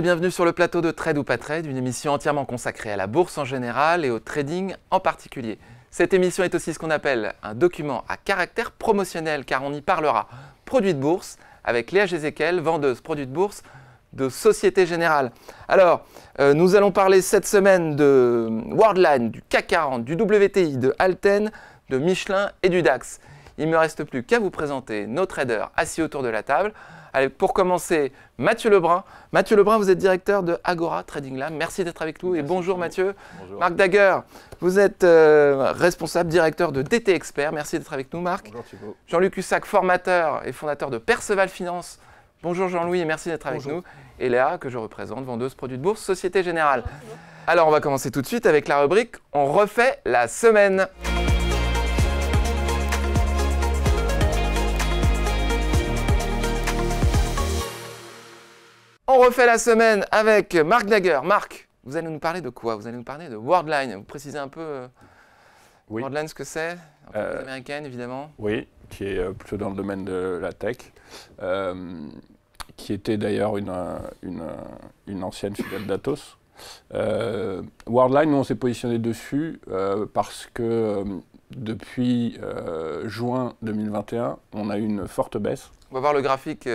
bienvenue sur le plateau de Trade ou pas Trade, une émission entièrement consacrée à la bourse en général et au trading en particulier. Cette émission est aussi ce qu'on appelle un document à caractère promotionnel car on y parlera produits de bourse avec Léa Gézékel, vendeuse produits de bourse de Société Générale. Alors, euh, nous allons parler cette semaine de Worldline, du CAC 40, du WTI, de Alten, de Michelin et du DAX. Il ne me reste plus qu'à vous présenter nos traders assis autour de la table. Allez, pour commencer, Mathieu Lebrun. Mathieu Lebrun, vous êtes directeur de Agora Trading Lab. Merci d'être avec nous et bonjour Mathieu. Marc Daguerre, vous êtes euh, responsable, directeur de DT Expert. Merci d'être avec nous Marc. Jean-Luc Hussac, formateur et fondateur de Perceval Finance. Bonjour Jean-Louis et merci d'être avec nous. Et Léa, que je représente, vendeuse produits de bourse, Société Générale. Alors on va commencer tout de suite avec la rubrique On refait la semaine. On refait la semaine avec Marc Dagger. Marc, vous allez nous parler de quoi Vous allez nous parler de Worldline. Vous précisez un peu euh, ce que c'est euh, américaine, évidemment. Oui, qui est euh, plutôt dans le domaine de la tech. qui était d'ailleurs une, ancienne filiale d'Atos. Worldline, nous on s'est positionné dessus parce que depuis juin 2021, on a eu une forte baisse. On va voir le graphique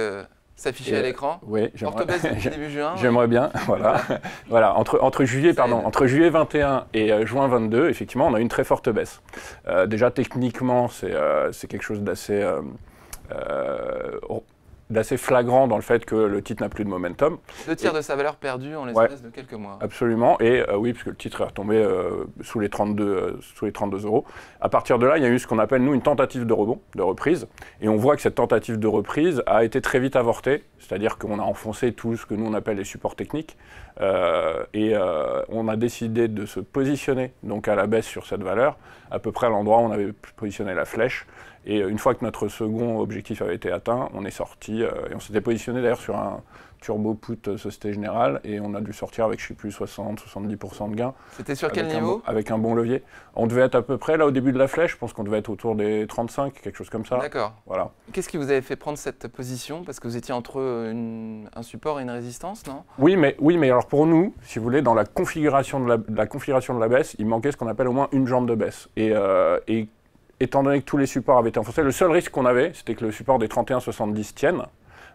s'afficher à l'écran. Euh, oui, j'aimerais début juin. J'aimerais bien, voilà. voilà, entre, entre juillet, pardon, entre juillet 21 et euh, juin 22, effectivement, on a une très forte baisse. Euh, déjà techniquement, c'est quelque chose d'assez d'assez flagrant dans le fait que le titre n'a plus de momentum. Le tiers de sa valeur perdue en l'espace de quelques mois. Absolument, et euh, oui, puisque le titre est retombé euh, sous, les 32, euh, sous les 32 euros. À partir de là, il y a eu ce qu'on appelle, nous, une tentative de rebond, de reprise, et on voit que cette tentative de reprise a été très vite avortée, c'est-à-dire qu'on a enfoncé tout ce que nous, on appelle les supports techniques, et on a décidé de se positionner, donc à la baisse sur cette valeur, à peu près à l'endroit où on avait positionné la flèche, et euh, une fois que notre second objectif avait été atteint, on est sorti, euh, et on s'était positionné d'ailleurs sur un turbo put euh, Société Générale, et on a dû sortir avec, je ne sais plus, 60-70% de gains. C'était sur quel niveau Avec un bon levier. On devait être à peu près, là, au début de la flèche, je pense qu'on devait être autour des 35, quelque chose comme ça. D'accord. Voilà. Qu'est-ce qui vous avait fait prendre cette position Parce que vous étiez entre un support et une résistance, non oui mais, oui, mais alors pour nous, si vous voulez, dans la configuration de la, configuration de la baisse, il manquait ce qu'on appelle au moins une jambe de baisse. Et, et étant donné que tous les supports avaient été enfoncés, le seul risque qu'on avait, c'était que le support des 31-70 tienne.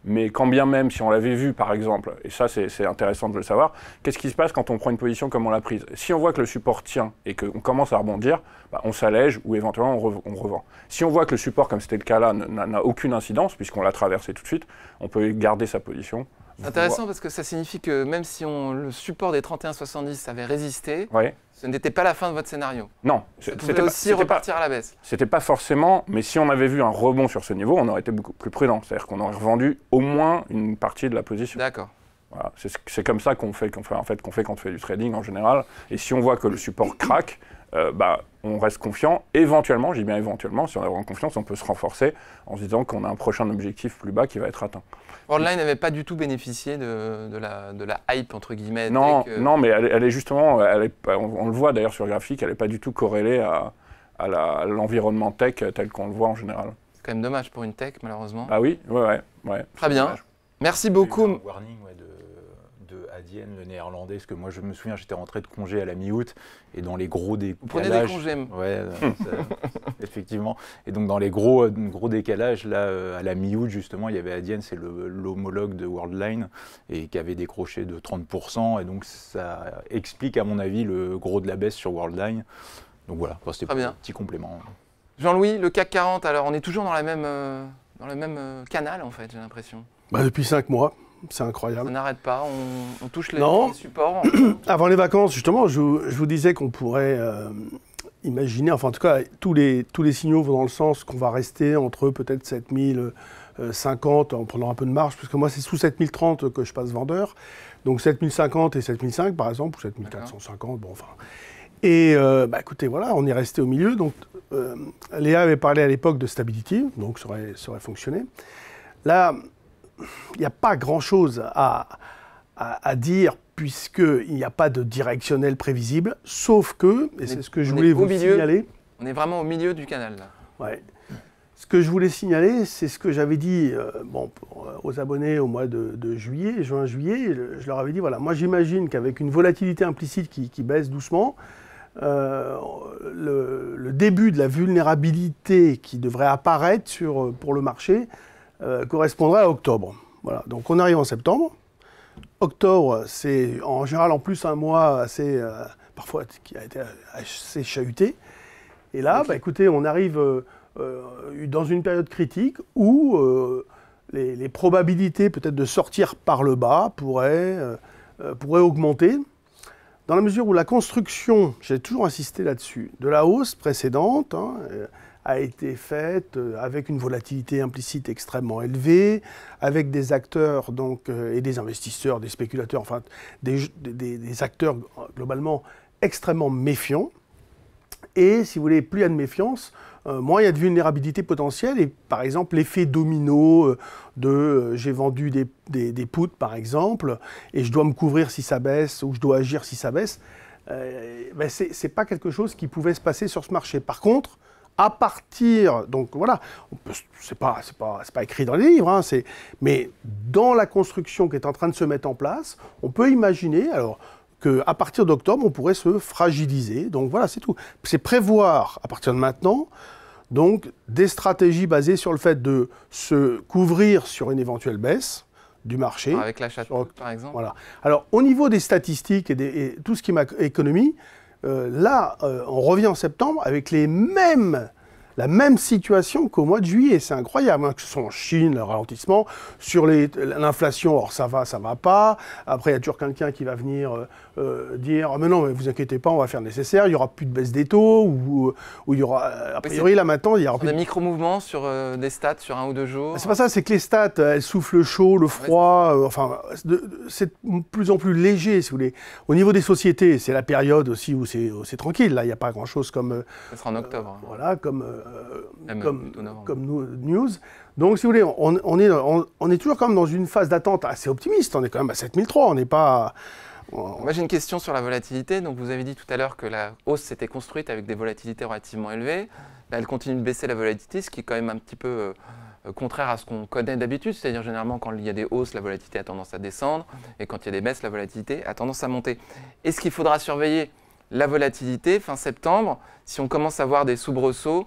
Mais quand bien même, si on l'avait vu par exemple, et ça c'est intéressant de le savoir, qu'est-ce qui se passe quand on prend une position comme on l'a prise Si on voit que le support tient et qu'on commence à rebondir, bah, on s'allège ou éventuellement on, revend. Si on voit que le support, comme c'était le cas là, n'a aucune incidence, puisqu'on l'a traversé tout de suite, on peut garder sa position Intéressant parce que ça signifie que même si on, le support des 3170 avait résisté, ce n'était pas la fin de votre scénario. Non, c'était aussi repartir à la baisse. C'était pas forcément, mais si on avait vu un rebond sur ce niveau, on aurait été beaucoup plus prudent. C'est-à-dire qu'on aurait revendu au moins une partie de la position. D'accord. Voilà. C'est comme ça qu'on fait, qu'on fait, fait quand on fait du trading en général. Et si on voit que le support craque, euh, bah, on reste confiant. Éventuellement, j'ai bien éventuellement, si on a vraiment confiance, on peut se renforcer en se disant qu'on a un prochain objectif plus bas qui va être atteint online n'avait pas du tout bénéficié de, la, hype, entre guillemets. Non, non mais elle, est justement, elle on, le voit d'ailleurs sur le graphique, elle n'est pas du tout corrélée à, l'environnement tech tel qu'on le voit en général. C'est quand même dommage pour une tech, malheureusement. Ah oui, ouais, ouais. Très bien. Merci beaucoup le néerlandais, parce que moi je me souviens, j'étais rentré de congé à la mi-août, et dans les gros décalages... Vous prenez des congés Ouais, euh, effectivement. Et donc dans les gros, euh, gros décalages, là, euh, à la mi-août, justement, il y avait Adienne, c'est l'homologue de Worldline, et qui avait décroché de 30%, et donc ça explique, à mon avis, le gros de la baisse sur Worldline. Donc voilà, c'était un petit complément. Jean-Louis, le CAC 40, alors on est toujours dans, la même, dans le même canal, en fait, j'ai l'impression. Bah, depuis cinq mois. C'est incroyable. On n'arrête pas, on, touche les, supports. Avant les vacances, justement, je, vous disais qu'on pourrait euh, imaginer, enfin en tout cas, tous les, tous les signaux vont dans le sens qu'on va rester entre peut-être 7050 euh, en prenant un peu de marge, parce que moi c'est sous 7030 que je passe vendeur. Donc 7050 et 7005 par exemple, ou 7450, bon enfin. Et euh, bah, écoutez, voilà, on est resté au milieu. Donc Léa avait parlé à l'époque de stability, donc ça aurait, ça aurait fonctionné. Là, il n'y a pas grand-chose à, à, dire puisqu'il n'y a pas de directionnel prévisible, sauf que, et c'est ce que je voulais vous signaler. On est vraiment au milieu du canal. Là. Ouais. Ce que je voulais signaler, c'est ce que j'avais dit euh, bon, euh, aux abonnés au mois de, juillet, juin-juillet. Je, leur avais dit voilà, moi j'imagine qu'avec une volatilité implicite qui, baisse doucement, euh, le, le, début de la vulnérabilité qui devrait apparaître sur, pour le marché euh, correspondrait à octobre. Voilà, donc on arrive en septembre. Octobre, c'est en général en plus un mois assez, euh, parfois qui a été assez chahuté. Et là, bah, écoutez, on arrive euh, dans une période critique où les, probabilités peut-être de sortir par le bas pourraient, pourraient augmenter. Dans la mesure où la construction, j'ai toujours insisté là-dessus, de la hausse précédente, hein, a été faite euh, avec une volatilité implicite extrêmement élevée, avec des acteurs donc, euh, et des investisseurs, des spéculateurs, enfin des, des, acteurs globalement extrêmement méfiants. Et si vous voulez, plus il y a de méfiance, euh, moins il y a de vulnérabilité potentielle. Et par exemple, l'effet domino de j'ai vendu des, des, poutres, par exemple, et je dois me couvrir si ça baisse, ou je dois agir si ça baisse, ben ce n'est pas quelque chose qui pouvait se passer sur ce marché. Par contre, à partir, donc voilà, c'est pas, pas, pas écrit dans les livres, hein, mais dans la construction qui est en train de se mettre en place, on peut imaginer, alors qu'à partir d'octobre, on pourrait se fragiliser. Donc voilà, c'est tout. C'est prévoir à partir de maintenant. Donc des stratégies basées sur le fait de se couvrir sur une éventuelle baisse du marché. Avec l'achat, par exemple. Voilà. Alors au niveau des statistiques et, des, tout ce qui est économie, euh, là, euh, on revient en septembre avec les mêmes la même situation qu'au mois de juillet. C'est incroyable, hein, que ce en Chine, le ralentissement, sur l'inflation, or ça va, ça va pas. Après, il y a toujours quelqu'un qui va venir euh, euh, dire ah, mais non, mais vous inquiétez pas, on va faire le nécessaire, il n'y aura plus de baisse des taux, ou, il y aura. Euh, a priori, là maintenant, il y aura plus. Des micro-mouvements sur des stats sur un ou deux jours C'est pas ça, c'est que les stats, elles soufflent le chaud, le ah, froid, enfin, c'est de plus en plus léger, si vous voulez. Au niveau des sociétés, c'est la période aussi où c'est tranquille, là, il n'y a pas grand-chose comme. Ça sera en octobre. Hein. voilà, comme ah, comme, comme nous, News. Donc, si vous voulez, on, est, on, est toujours quand même dans une phase d'attente assez optimiste. On est quand même à 7003, on n'est pas... Moi, j'ai une question sur la volatilité. Donc, vous avez dit tout à l'heure que la hausse s'était construite avec des volatilités relativement élevées. Là, elle continue de baisser la volatilité, ce qui est quand même un petit peu euh, contraire à ce qu'on connaît d'habitude. C'est-à-dire, généralement, quand il y a des hausses, la volatilité a tendance à descendre. Et quand il y a des baisses, la volatilité a tendance à monter. Est-ce qu'il faudra surveiller la volatilité fin septembre, si on commence à voir des soubresauts,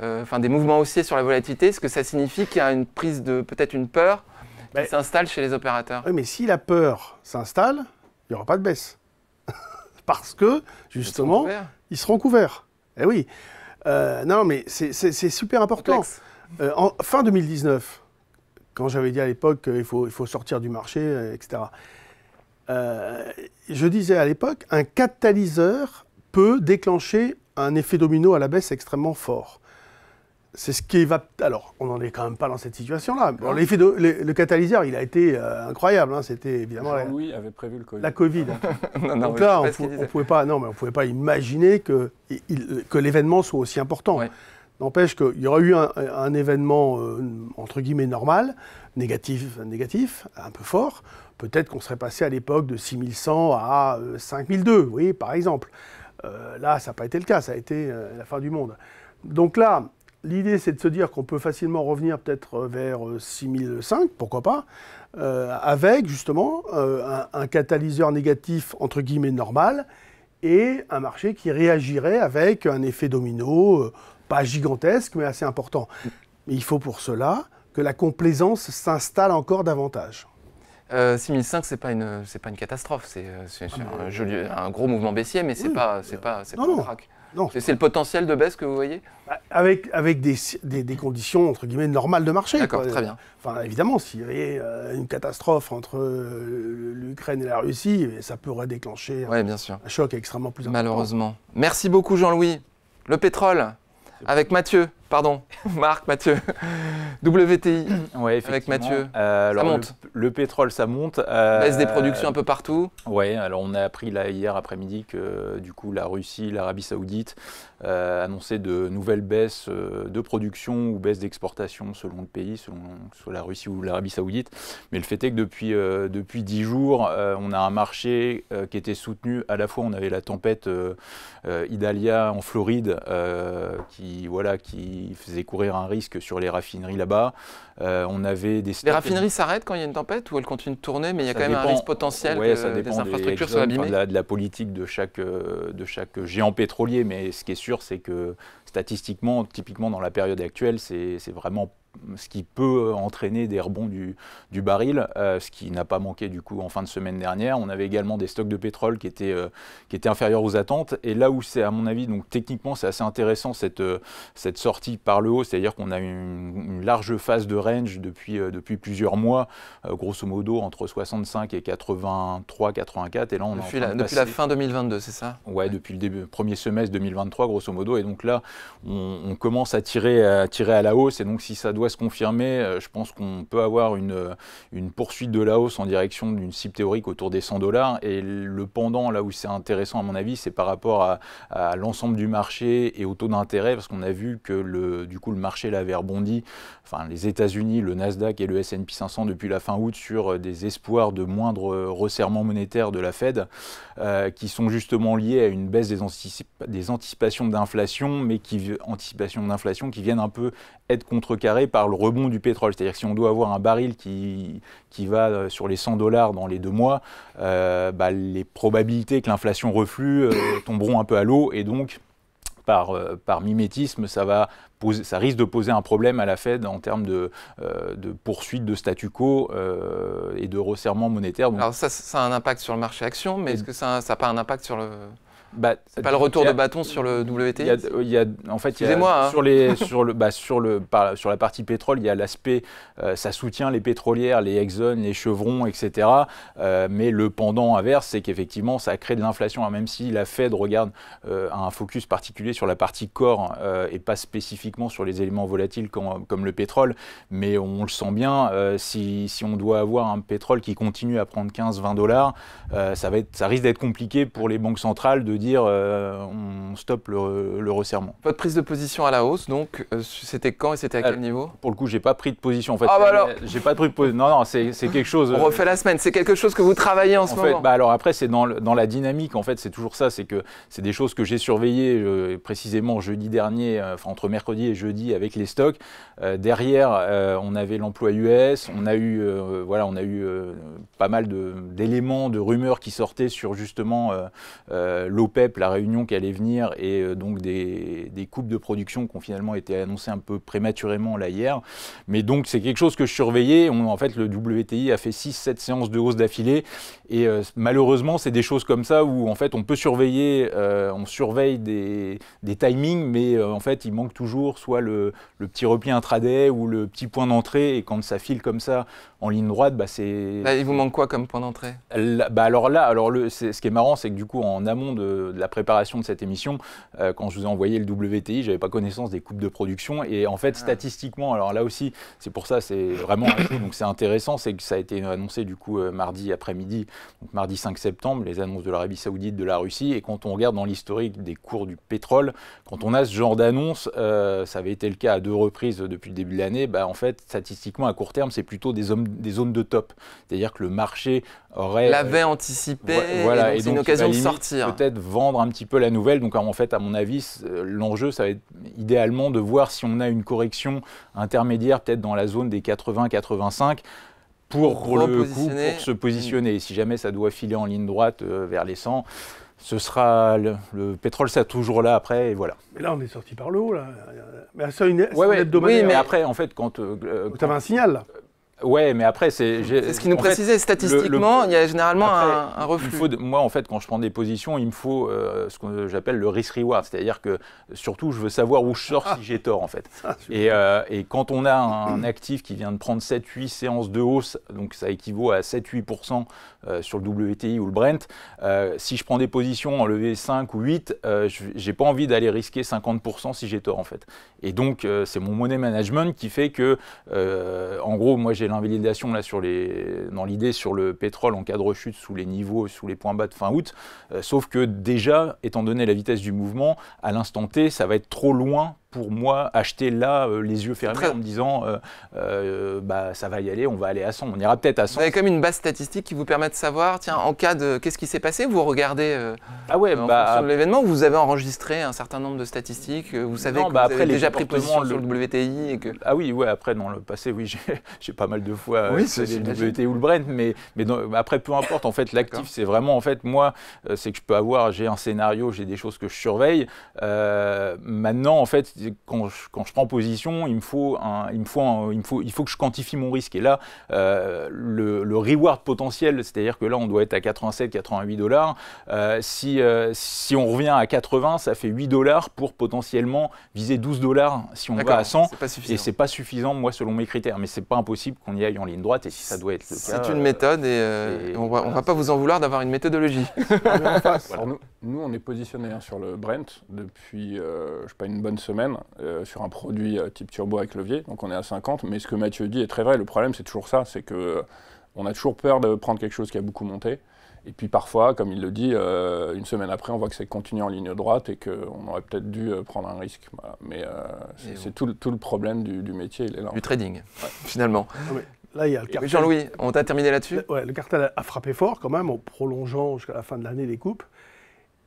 euh, des mouvements haussiers sur la volatilité, est-ce que ça signifie qu'il y a une prise de peut-être une peur qui ben, s'installe chez les opérateurs Oui, mais si la peur s'installe, il n'y aura pas de baisse. Parce que justement, ils seront couverts. Eh oui. Euh, non, mais c'est super important. Euh, fin 2019, quand j'avais dit à l'époque qu'il faut sortir du marché, etc. Euh, je disais à l'époque, un catalyseur peut déclencher un effet domino à la baisse extrêmement fort. C'est ce qui va. Alors, on n'en est quand même pas dans cette situation-là. le, catalyseur, il a été euh, incroyable. Hein. C'était évidemment. Louis avait prévu le COVID. La Covid. non, Donc là, on ne pouvait pas. Non, mais on pouvait pas imaginer que, que l'événement soit aussi important. N'empêche qu'il y aurait eu un, événement euh, entre guillemets normal, négatif, négatif, un peu fort peut-être qu'on serait passé à l'époque de 6100 à 5002, euh, vous voyez, par exemple. Euh, là, ça n'a pas été le cas, ça a été euh, la fin du monde. Donc là, l'idée, c'est de se dire qu'on peut facilement revenir peut-être vers 6005, pourquoi pas, avec justement un, catalyseur négatif, entre guillemets, normal, et un marché qui réagirait avec un effet domino, pas gigantesque, mais assez important. Mais il faut pour cela que la complaisance s'installe encore davantage. 6005, euh, c'est pas une, c'est pas une catastrophe. C'est, euh, ah, euh, un, gros mouvement baissier, mais c'est pas, c'est pas, c'est pas un crack. c'est le potentiel de baisse que vous voyez bah, Avec, avec des, conditions, entre guillemets, normales de marché. D'accord, très bien. Enfin, évidemment, s'il y avait une catastrophe entre l'Ukraine et la Russie, eh ça pourrait déclencher un choc extrêmement plus important. Malheureusement. Merci beaucoup, Jean-Louis. Le pétrole, avec Mathieu pardon, Marc, Mathieu, WTI ouais, avec Mathieu. Euh, ça monte. Le, pétrole, ça monte. Baisse des euh, productions un peu partout. Oui, alors on a appris là hier après-midi que du coup la Russie, l'Arabie Saoudite euh, annonçaient de nouvelles baisses euh, de production ou baisses d'exportation selon le pays, selon soit la Russie ou l'Arabie Saoudite. Mais le fait est que depuis, depuis 10 jours, on a un marché qui était soutenu. À la fois, on avait la tempête Idalia en Floride qui, voilà, qui faisait courir un risque sur les raffineries là-bas. Euh, on avait des les raffineries s'arrêtent quand il y a une tempête ou elles continuent de tourner, mais il y a quand même un risque potentiel que dépend des infrastructures soient abîmées. De la, politique de chaque, euh, de chaque géant pétrolier, mais ce qui est sûr, c'est que statistiquement, typiquement dans la période actuelle, c'est vraiment ce qui peut euh, entraîner des rebonds du, du baril, euh, ce qui n'a pas manqué du coup en fin de semaine dernière. On avait également des stocks de pétrole qui étaient, euh, qui étaient inférieurs aux attentes. Et là où c'est à mon avis, donc techniquement c'est assez intéressant cette, cette sortie par le haut, c'est-à-dire qu'on a une, large phase de range depuis, depuis plusieurs mois, grosso modo entre 65 et 83, 84. Et là on depuis, la, depuis la, fin 2022, c'est ça ouais, depuis le début, premier semestre 2023 grosso modo. Et donc là on, on commence à tirer, à tirer à la hausse. Et donc si ça doit se confirmer, euh, je pense qu'on peut avoir une, euh, une poursuite de la hausse en direction d'une cible théorique autour des 100 dollars. Et le pendant, là où c'est intéressant à mon avis, c'est par rapport à, l'ensemble du marché et au taux d'intérêt, parce qu'on a vu que le, du coup le marché l'avait rebondi, enfin les États-Unis, le Nasdaq et le S&P 500 depuis la fin août sur euh, des espoirs de moindre resserrement monétaire de la Fed, qui sont justement liés à une baisse des, des anticipations d'inflation, mais qui anticipation d'inflation qui viennent un peu être contrecarrées par le rebond du pétrole. C'est-à-dire si on doit avoir un baril qui, qui va euh, sur les 100 dollars dans les deux mois, euh, bah, les probabilités que l'inflation reflue euh, tomberont un peu à l'eau et donc par, par mimétisme, ça, va ça risque de poser un problème à la Fed en termes de, de poursuite de statu quo et de resserrement monétaire. Alors ça, ça a un impact sur le marché action, mais est-ce que ça n'a pas un impact sur le... Bah, c'est pas le retour de bâton sur le WT Il y a, en fait, hein. sur les, sur le, bah, sur le, sur la partie pétrole, il y a l'aspect, euh, ça soutient les pétrolières, les Exxon, les Chevron, etc. Euh, mais le pendant inverse, c'est qu'effectivement, ça crée de l'inflation. Hein, même si la Fed regarde euh, un focus particulier sur la partie corps et pas spécifiquement sur les éléments volatiles comme, le pétrole, mais on le sent bien. Si, si, on doit avoir un pétrole qui continue à prendre 15-20 dollars, ça ça risque d'être compliqué pour les banques centrales de dire euh, on stoppe le, resserrement. Votre prise de position à la hausse, donc, euh, c'était quand et c'était à quel niveau Pour le coup, j'ai pas pris de position. En fait, ah bah alors... j'ai pas de pris de position. Non, non, c'est quelque chose. on euh, refait la semaine. C'est quelque chose que vous travaillez en, ce fait, moment. Bah alors après, c'est dans, la dynamique. En fait, c'est toujours ça. C'est que c'est des choses que j'ai surveillées précisément jeudi dernier, enfin entre mercredi et jeudi avec les stocks. derrière, on avait l'emploi US. On a eu, voilà, on a eu pas mal d'éléments, de, rumeurs qui sortaient sur justement l'op. PEP, la réunion qui allait venir, et euh, donc des, des, coupes de production qui ont finalement été annoncées un peu prématurément là hier. Mais donc c'est quelque chose que je surveillais. On, en fait, le WTI a fait 6-7 séances de hausse d'affilée. Et euh, malheureusement, c'est des choses comme ça où en fait on peut surveiller, euh, on surveille des, des timings, mais en fait il manque toujours soit le, le, petit repli intraday ou le petit point d'entrée. Et quand ça file comme ça en ligne droite, bah, c'est. Bah, il vous manque quoi comme point d'entrée bah, Alors là, alors le, ce qui est marrant, c'est que du coup en amont de de, la préparation de cette émission, euh, quand je vous ai envoyé le WTI, j'avais pas connaissance des coupes de production. Et en fait, ah. statistiquement, alors là aussi, c'est pour ça, c'est vraiment donc c'est intéressant, c'est que ça a été annoncé du coup euh, mardi après-midi, donc mardi 5 septembre, les annonces de l'Arabie Saoudite, de la Russie. Et quand on regarde dans l'historique des cours du pétrole, quand on a ce genre d'annonce, euh, ça avait été le cas à deux reprises depuis le début de l'année. Bah, en fait, statistiquement, à court terme, c'est plutôt des, des zones de top. C'est-à-dire que le marché aurait. L'avait anticipé, voilà, et c'est une bah, occasion de sortir. Peut-être vendre un petit peu la nouvelle. Donc en fait, à mon avis, euh, l'enjeu, ça va être idéalement de voir si on a une correction intermédiaire, peut-être dans la zone des 80-85. Pour, le coup, pour se positionner. Et mm. si jamais ça doit filer en ligne droite euh, vers les 100, ce sera le, pétrole sera toujours là après voilà. Mais là on est sorti par le haut Mais ça une, ouais, ouais. Oui, mais après en fait quand, euh, un signal là. Ouais, mais après, c'est. ce qui nous précisait statistiquement, il y a généralement un, un, reflux. moi, en fait, quand je prends des positions, il me faut euh, ce que j'appelle le risk-reward. C'est-à-dire que surtout, je veux savoir où je sors si j'ai tort, en fait. Euh, et, quand on a un, un actif qui vient de prendre 7-8 séances de hausse, donc ça équivaut à 7-8% euh, sur le WTI ou le Brent, euh, si je prends des positions en levée 5 ou 8, euh, j'ai pas envie d'aller risquer 50% si j'ai tort en fait. Et donc c'est mon money management qui fait que, en gros, moi j'ai l'invalidation là sur les, dans l'idée sur le pétrole en cas de rechute sous les niveaux, sous les points bas de fin août. sauf que déjà, étant donné la vitesse du mouvement, à l'instant T, ça va être trop loin pour moi, acheter là euh, les yeux fermés en me disant euh, euh, bah, ça va y aller, on va aller à 100, on ira peut-être à 100. Vous avez comme une base statistique qui vous permet de savoir, tiens, en cas de qu'est-ce qui s'est passé, vous regardez ah ouais, bah, l'événement, vous avez enregistré un certain nombre de statistiques, vous savez que bah, vous avez déjà pris position le... sur le WTI et que... Ah oui, ouais, après, dans le passé, oui, j'ai pas mal de fois oui, le WTI ou le Brent, mais, mais après, peu importe, en fait, l'actif, c'est vraiment, en fait, moi, c'est que je peux avoir, j'ai un scénario, j'ai des choses que je surveille. maintenant, en fait, quand je, prends position, il me faut, il il faut, que je quantifie mon risque. Et là, euh, le, reward potentiel, c'est-à-dire que là, on doit être à 87, 88 dollars. Euh, si, euh, si on revient à 80, ça fait 8 dollars pour potentiellement viser 12 dollars si on va à 100. Pas et c'est pas suffisant, moi, selon mes critères. Mais c'est pas impossible qu'on y aille en ligne droite. Et si ça doit être c'est une méthode et, on, va, va pas vous en vouloir d'avoir une méthodologie. Ah, nous, on est positionné hein, sur le Brent depuis, je sais pas, une bonne semaine euh, sur un produit euh, type turbo avec levier, donc on est à 50, mais ce que Mathieu dit est très vrai, le problème c'est toujours ça, c'est que euh, on a toujours peur de prendre quelque chose qui a beaucoup monté, et puis parfois, comme il le dit, une semaine après, on voit que c'est continué en ligne droite et qu'on aurait peut-être dû prendre un risque. Mais c'est tout, le problème du, métier, il Du trading, finalement. Ah là, il y a le cartel. Jean-Louis, on t'a terminé là-dessus Le cartel a frappé fort quand même en prolongeant jusqu'à la fin de l'année les coupes.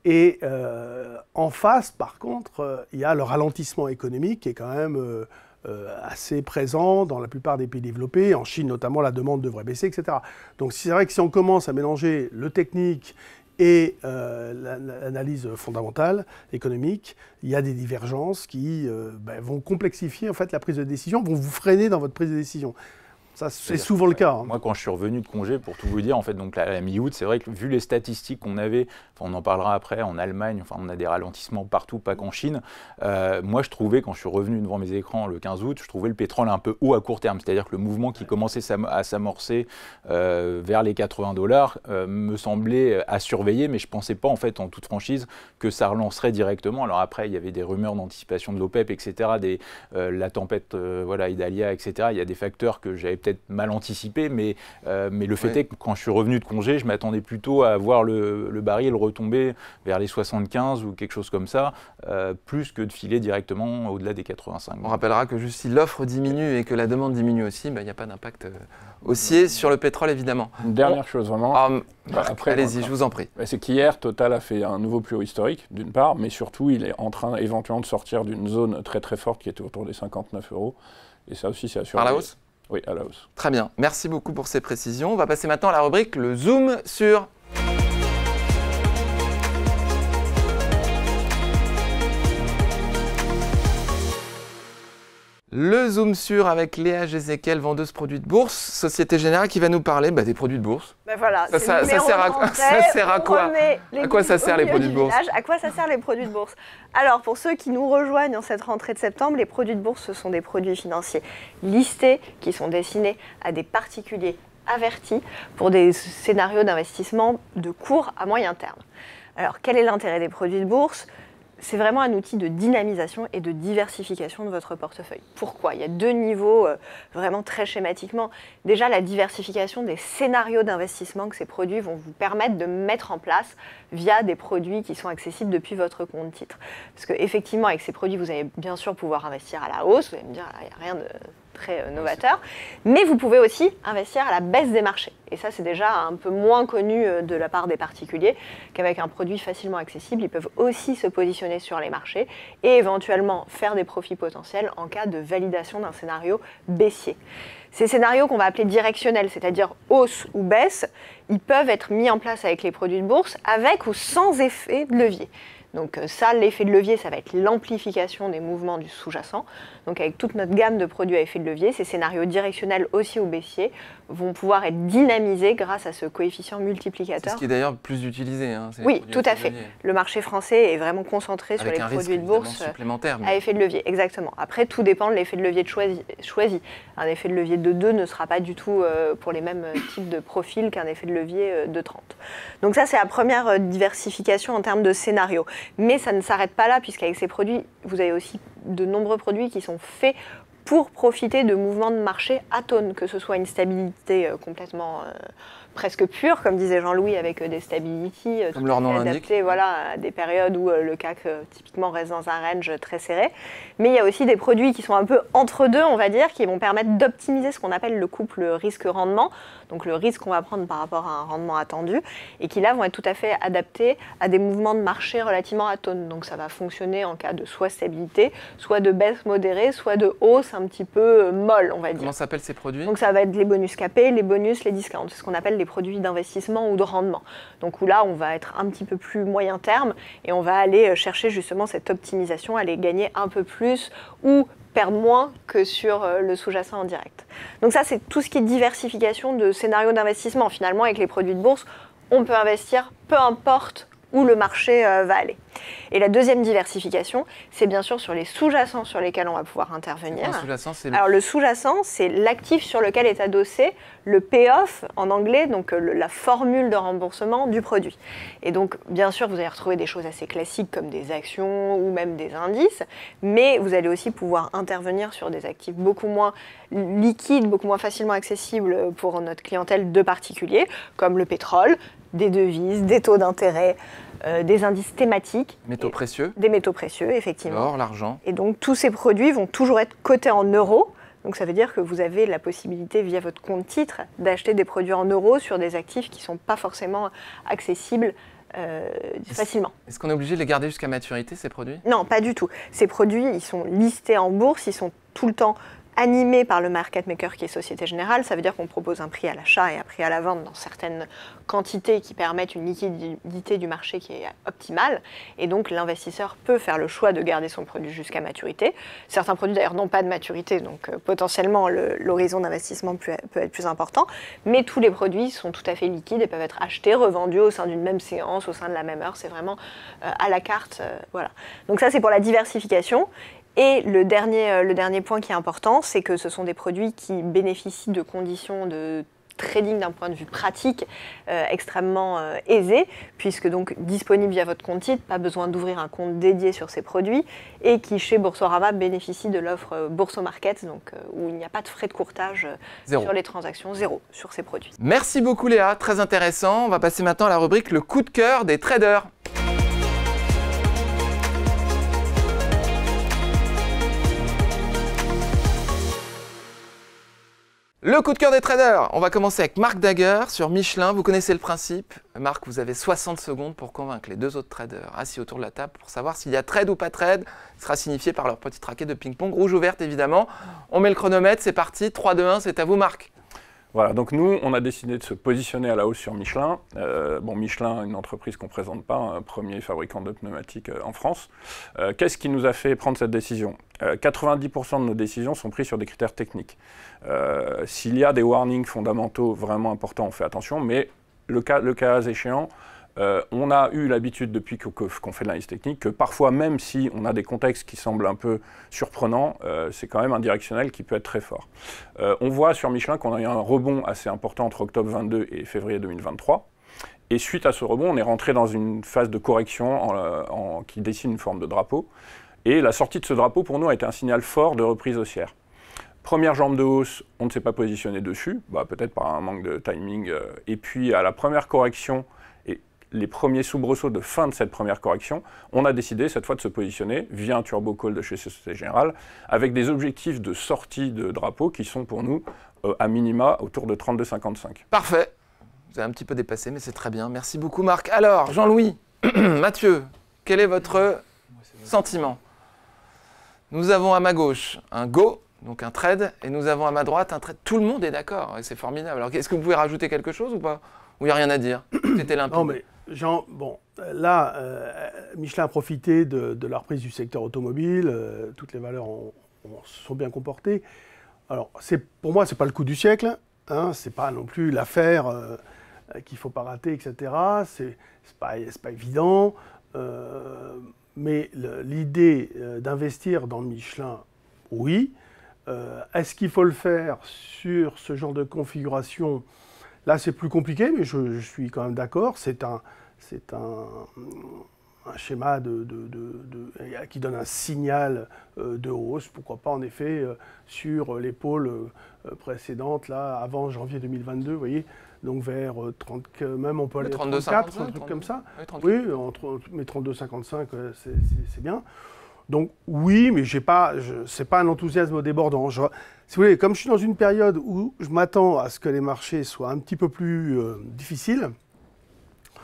Et euh, en face, par contre, euh, il y a le ralentissement économique qui est quand même euh, assez présent dans la plupart des pays développés. En Chine, notamment, la demande devrait baisser, etc. Donc c'est vrai que si on commence à mélanger le technique et l'analyse fondamentale économique, il y a des divergences qui ben, vont complexifier en fait la prise de décision, vont vous freiner dans votre prise de décision c'est souvent le cas. Hein. Moi, quand je suis revenu de congé, pour tout vous dire, en fait, donc à la mi-août, c'est vrai que vu les statistiques qu'on avait, on en parlera après, en Allemagne, enfin, on a des ralentissements partout, pas qu'en Chine. Euh, moi, je trouvais, quand je suis revenu devant mes écrans le 15 août, je trouvais le pétrole un peu haut à court terme. C'est-à-dire que le mouvement qui commençait à s'amorcer euh, vers les 80 dollars euh, me semblait à surveiller, mais je ne pensais pas, en fait, en toute franchise, que ça relancerait directement. Alors après, il y avait des rumeurs d'anticipation de l'OPEP, etc., des, la tempête voilà, Idalia, etc. Il y a des facteurs que j'avais peut-être mal anticipé, mais, euh, mais le fait est que quand je suis revenu de congé, je m'attendais plutôt à voir le, baril retomber vers les 75 ou quelque chose comme ça, euh, plus que de filer directement au-delà des 85. On rappellera que juste si l'offre diminue et que la demande diminue aussi, bah, il n'y a pas d'impact euh, haussier sur le pétrole, évidemment. Une dernière chose, vraiment. Ah, bah, après Allez-y, je vous en prie. Bah, c'est qu'hier, Total a fait un nouveau plus haut historique, d'une part, mais surtout, il est en train éventuellement de sortir d'une zone très très forte qui était autour des 59 euros. Et ça aussi, c'est assuré. Par la hausse oui, à la hausse. Très bien. Merci beaucoup pour ces précisions. On va passer maintenant à la rubrique le zoom sur Le Zoom sur avec Léa Gézékel, vendeuse produits de bourse, Société Générale qui va nous parler bah, des produits de bourse. Ben voilà, ça, sert à, quoi À quoi ça sert les produits de bourse À quoi ça sert les produits de bourse Alors pour ceux qui nous rejoignent en cette rentrée de septembre, les produits de bourse ce sont des produits financiers listés qui sont destinés à des particuliers avertis pour des scénarios d'investissement de court à moyen terme. Alors quel est l'intérêt des produits de bourse c'est vraiment un outil de dynamisation et de diversification de votre portefeuille. Pourquoi Il y a deux niveaux euh, vraiment très schématiquement. Déjà, la diversification des scénarios d'investissement que ces produits vont vous permettre de mettre en place via des produits qui sont accessibles depuis votre compte titre. Parce qu'effectivement, avec ces produits, vous allez bien sûr pouvoir investir à la hausse. Vous allez me dire, ah, il n'y a rien de très euh, novateur. Mais vous pouvez aussi investir à la baisse des marchés. Et ça, c'est déjà un peu moins connu euh, de la part des particuliers, qu'avec un produit facilement accessible, ils peuvent aussi se positionner sur les marchés et éventuellement faire des profits potentiels en cas de validation d'un scénario baissier. Ces scénarios qu'on va appeler directionnels, c'est-à-dire hausse ou baisse, ils peuvent être mis en place avec les produits de bourse avec ou sans effet de levier. Donc euh, ça, l'effet de levier, ça va être l'amplification des mouvements du sous-jacent. Donc avec toute notre gamme de produits à effet de levier, ces scénarios directionnels aussi au baissier vont pouvoir être dynamisés grâce à ce coefficient multiplicateur. ce qui est d'ailleurs plus utilisé. Hein, oui, tout à fait. Le marché français est vraiment concentré sur les produits de bourse euh, à effet de levier, exactement. Après, tout dépend de l'effet de levier choisi, Un effet de levier de 2 ne sera pas du tout euh, pour les mêmes types de profils qu'un effet de levier de 30. Donc ça, c'est la première diversification en termes de scénarios. Mais ça ne s'arrête pas là, puisqu'avec ces produits, vous avez aussi de nombreux produits qui sont faits pour profiter de mouvements de marché atones, que ce soit une stabilité euh, complètement euh, presque pure, comme disait Jean-Louis, avec euh, des stability comme leur nom adaptées voilà, à des périodes où le CAC typiquement reste dans un range très serré. Mais il y a aussi des produits qui sont un peu entre deux, on va dire, qui vont permettre d'optimiser ce qu'on appelle le couple risque-rendement, donc le risque qu'on va prendre par rapport à un rendement attendu, et qui là vont être tout à fait adaptés à des mouvements de marché relativement atones. Donc ça va fonctionner en cas de soit stabilité, soit de baisse modérée, soit de hausse un petit peu euh, molle, on va dire. Comment s'appellent ces produits Donc ça va être les bonus capés, les bonus, les discounts, ce qu'on appelle les produits d'investissement ou de rendement. Donc où là, on va être un petit peu plus moyen terme et on va aller euh, chercher justement cette optimisation, aller gagner un peu plus ou perdre moins que sur euh, le sous-jacent en direct. Donc ça, c'est tout ce qui est diversification de scénarios d'investissement. Finalement, avec les produits de bourse, on peut investir peu importe où le marché euh, va aller. Et la deuxième diversification, c'est bien sûr sur les sous-jacents sur lesquels on va pouvoir intervenir. Alors le sous-jacent, c'est l'actif sur lequel est adossé le payoff en anglais, donc euh, la formule de remboursement du produit. Et donc bien sûr, vous allez retrouver des choses assez classiques comme des actions ou même des indices, mais vous allez aussi pouvoir intervenir sur des actifs beaucoup moins liquides, beaucoup moins facilement accessibles pour notre clientèle de particuliers, comme le pétrole, des devises, des taux d'intérêt, euh, des indices thématiques. Métaux précieux. Des métaux précieux, effectivement. L'or, l'argent. Et donc tous ces produits vont toujours être cotés en euros. Donc ça veut dire que vous avez la possibilité via votre compte titre d'acheter des produits en euros sur des actifs qui ne sont pas forcément accessibles euh, facilement. Est-ce qu'on est obligé de les garder jusqu'à maturité, ces produits Non, pas du tout. Ces produits, ils sont listés en bourse, ils sont tout le temps animé par le market maker qui est Société Générale. Ça veut dire qu'on propose un prix à l'achat et un prix à la vente dans certaines quantités qui permettent une liquidité du marché qui est optimale. Et donc l'investisseur peut faire le choix de garder son produit jusqu'à maturité. Certains produits d'ailleurs n'ont pas de maturité, donc euh, potentiellement l'horizon d'investissement peut, être plus important. Mais tous les produits sont tout à fait liquides et peuvent être achetés, revendus au sein d'une même séance, au sein de la même heure. C'est vraiment euh, à la carte. Euh, voilà. Donc ça c'est pour la diversification. Et le dernier, euh, le dernier point qui est important, c'est que ce sont des produits qui bénéficient de conditions de trading d'un point de vue pratique euh, extrêmement euh, aisées, puisque donc disponibles via votre compte titre, pas besoin d'ouvrir un compte dédié sur ces produits, et qui chez Boursorama bénéficie de l'offre Market, donc, où il n'y a pas de frais de courtage sur les transactions, zéro sur ces produits. Merci beaucoup Léa, très intéressant. On va passer maintenant à la rubrique Le coup de cœur des traders. Le coup de cœur des traders. On va commencer avec Marc Dagger sur Michelin. Vous connaissez le principe. Marc, vous avez 60 secondes pour convaincre les deux autres traders assis autour de la table pour savoir s'il y a trade ou pas trade. Ce sera signifié par leur petit traquet de ping-pong. Rouge ou évidemment. On met le chronomètre. C'est parti. 3, 2, 1. C'est à vous, Marc. Voilà, donc nous, on a décidé de se positionner à la hausse sur Michelin. Euh, bon, Michelin, une entreprise qu'on ne présente pas, un premier fabricant de pneumatiques euh, en France. Euh, qu'est-ce qui nous a fait prendre cette décision 90% de nos décisions sont prises sur des critères techniques. S'il y a des warnings fondamentaux vraiment importants, on fait attention, mais le cas, le cas échéant, euh, on a eu l'habitude depuis qu'on fait de l'analyse technique que parfois, même si on a des contextes qui semblent un peu surprenants, euh, c'est quand même un directionnel qui peut être très fort. Euh, on voit sur Michelin qu'on a eu un rebond assez important entre octobre 22 et février 2023. Et suite à ce rebond, on est rentré dans une phase de correction qui dessine une forme de drapeau. Et la sortie de ce drapeau, pour nous, a été un signal fort de reprise haussière. Première jambe de hausse, on ne s'est pas positionné dessus, bah, peut-être par un manque de timing. et puis à la première correction, les premiers soubresauts de fin de cette première correction, on a décidé cette fois de se positionner via un turbo call de chez Société Générale avec des objectifs de sortie de drapeau qui sont pour nous euh, à minima autour de 32,55. Parfait. Vous avez un petit peu dépassé, mais c'est très bien. Merci beaucoup, Marc. Alors, Jean-Louis, Mathieu, quel est votre sentiment Nous avons à ma gauche un go, donc un trade, et nous avons à ma droite un trade. Tout le monde est d'accord, et c'est formidable. Alors, est-ce que vous pouvez rajouter quelque chose ou pas Ou il n'y a rien à dire C'était limpide. mais Jean, bon, là, euh, Michelin a profité de, la reprise du secteur automobile, euh, toutes les valeurs ont, sont bien comportées. Alors, pour moi, ce n'est pas le coup du siècle, hein, ce n'est pas non plus l'affaire euh, qu'il ne faut pas rater, etc. Ce n'est pas, pas, évident, mais l'idée d'investir dans Michelin, oui. Est-ce qu'il faut le faire sur ce genre de configuration Là, c'est plus compliqué, mais je, suis quand même d'accord. C'est un, c'est un, schéma de, qui donne un signal euh, de hausse, pourquoi pas en effet euh, sur l'épaule euh, précédente, là, avant janvier 2022, vous voyez, donc vers 30, même on peut aller à 34, un truc comme ça. Oui, entre, mais 32,55, c'est bien. Donc oui, mais j'ai pas, c'est pas un enthousiasme débordant. si vous voulez, comme je suis dans une période où je m'attends à ce que les marchés soient un petit peu plus euh, difficiles, il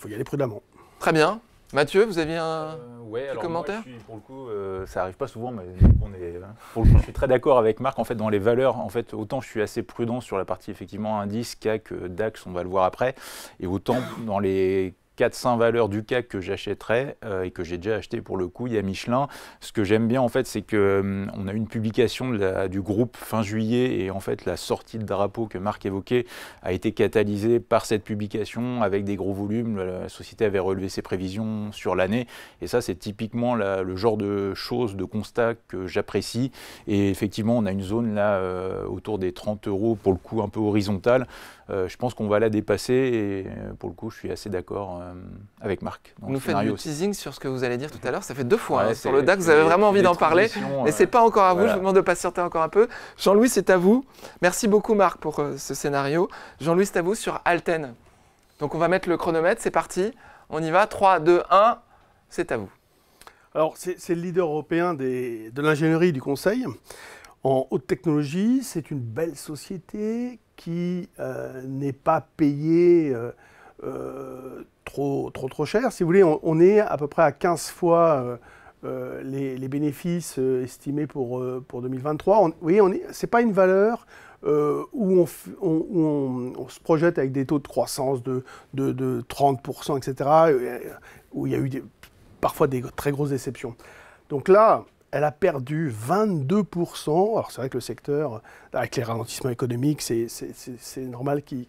faut y aller prudemment. Très bien. Mathieu, vous aviez un euh, commentaire moi, Pour le coup, euh, ça n'arrive pas souvent, mais on est, hein. pour le je suis très d'accord avec Marc. En fait, dans les valeurs, en fait, autant je suis assez prudent sur la partie effectivement indice, CAC, DAX, on va le voir après, et autant dans les 400 valeurs du CAC que j'achèterais euh, et que j'ai déjà acheté pour le coup, il y a Michelin. Ce que j'aime bien en fait, c'est que hum, on a une publication du groupe fin juillet et en fait la sortie de drapeau que Marc évoquait a été catalysée par cette publication avec des gros volumes. La société avait relevé ses prévisions sur l'année et ça c'est typiquement le genre de choses, de constats que j'apprécie. Et effectivement, on a une zone là euh, autour des 30 euros pour le coup un peu horizontale euh, je pense qu'on va la dépasser et euh, pour le coup, je suis assez d'accord euh, avec Marc. on nous faites du teasing sur ce que vous allez dire tout à l'heure. Ça fait deux fois hein, sur le DAX, vous avez vraiment envie d'en parler. Mais c'est pas encore à vous, je vous demande de patienter encore un peu. Jean-Louis, c'est à vous. Merci beaucoup Marc pour ce scénario. Jean-Louis, c'est à vous sur Alten. Donc on va mettre le chronomètre, c'est parti. On y va, 3, 2, 1, c'est à vous. Alors c'est le leader européen de l'ingénierie du Conseil en haute technologie. C'est une belle société qui euh, n'est pas payé euh, euh, trop, trop, trop cher. Si vous voulez, on, est à peu près à 15 fois les, bénéfices estimés pour, pour 2023. On, vous voyez, ce n'est pas une valeur où, on, se projette avec des taux de croissance de, de, 30%, etc., où il y a eu parfois des très grosses déceptions. Donc là, elle a perdu 22%. Alors c'est vrai que le secteur, avec les ralentissements économiques, c'est normal qu'il